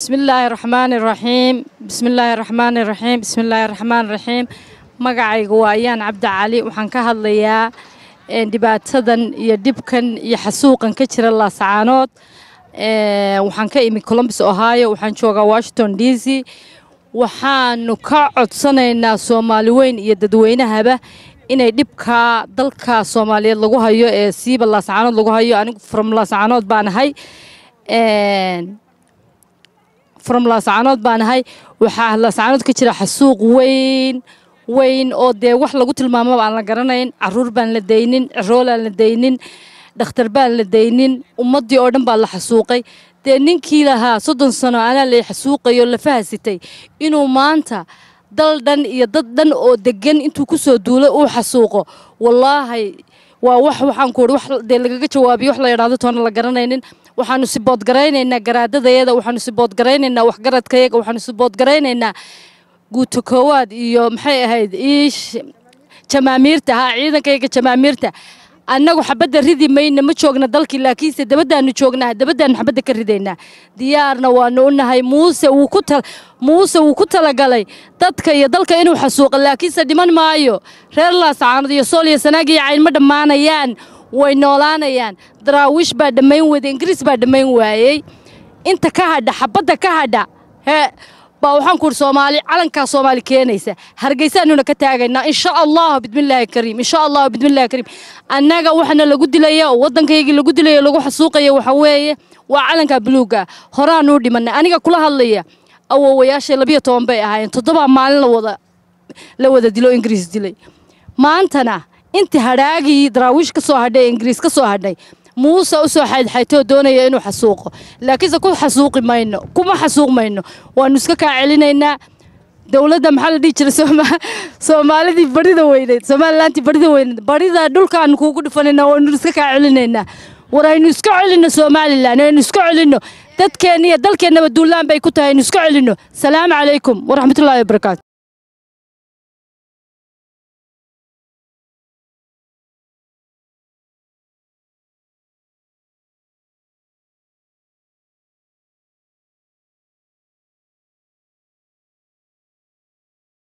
bismillaahi raxmaan iraxiim bismillaahi raxmaan iraxiim bismillaahi raxmaan iraxiim magacayga waa ayaan cabdi cali waxaan ka hadlayaa eh, dhibaatadan iyo dhibkan iyo xasuuqan ka jira laasacaanood eh, waxaan ka imi colombus ohio waxaan joogaa washington d c waxaanu ka codsanaynaa soomaali weyn iyo dadweynahaba inay dhibkaa dalka soomaaliyeed lagu hayo ee eh, siiba laasacaanood lagu hayo anigu from laasacaanood baan ahay from laascaanood baan ahay waxaa laascaanood ka jira xasuuq weyn weyn oo dee wax lagu tilmaamaba aan la garanayn caruur baan la daynin ciroolaan la daynin dhakhtar baan la daynin ummaddii oo dhan baa la xasuuqay dee ninkii lahaa soddon sano anaa la xasuuqayo la fahasitay inuu maanta dal dhan iyo dad dhan oo degan intuu ku soo duulo uu xasuuqo wallaahay waa wax waxaan ku wax dee lagaga jawaabiyo wax la yidhahdo toona la garanaynin waxaanu siboodgaraynaynaa garaadadayaga waxaanu siboodgaraynaynaa waxgaradkayaga waxaanu siboodgaraynaynaa guuto koowaad iyo maxay ahayd iish jamaamiirta ha ciidankayga jamaamiirta annagu xabadda ridi mayna ma joogna dalkii laakiinse dabaddaannu joognaa dabaddaannu xabadda ka ridaynaa diyaarna waanu u nahay muuse wuu ku ta muuse wuu ku talagalay dadka iyo dalka inuu xasuuqo laakiinse dhiman maayo reer laasacaanood iyo sool iyo sanaag iyo cayn ma dhammaanayaan way noolaanayaan daraawiish baa dhammayn weyday ingiriis baa dhammayn waayey inta ka hadha xabadda ka hadha hee baa waxaan kuuri soomaali calankaa soomaali keenaysa hargeysaanuna ka taagaynaa insha allah bidmillaahi kariim insha allah bidmillaahi kariim annaga waxana lagu dilaya oo waddankaygii lagu dilaya lagu xasuuqaya waxa weeye waa calankaa buluugga horaanuu dhimanay aniga kula hadlaya awowayaashay labiyo toban bay ahaayeen toddobaa maalin lawada la wada dilo ingiriis dilay maantana inta hadhaagii daraawiish ka soo hadhay ingiriis ka soo hadhay muuse usoo xaydxaytoo doonaya inuu xasuuqo laakiinse ku xasuuqi mayno kuma xasuuq mayno waanu iska kaa celinaynaa dowladda maxaa la dhihi jiray soomaalidii barida weyneed somalilantii barida weyneed barida dhulkaanu kuugu dhufanayna waanu iska kaa celinaynaa war aynu iska celinno somalilan aynu iska celinno dadkeenna iyo dalkeennaba duulaan bay ku tahay aynu iska celinno salaamu calaykum waraxmatullahi wabarakaatu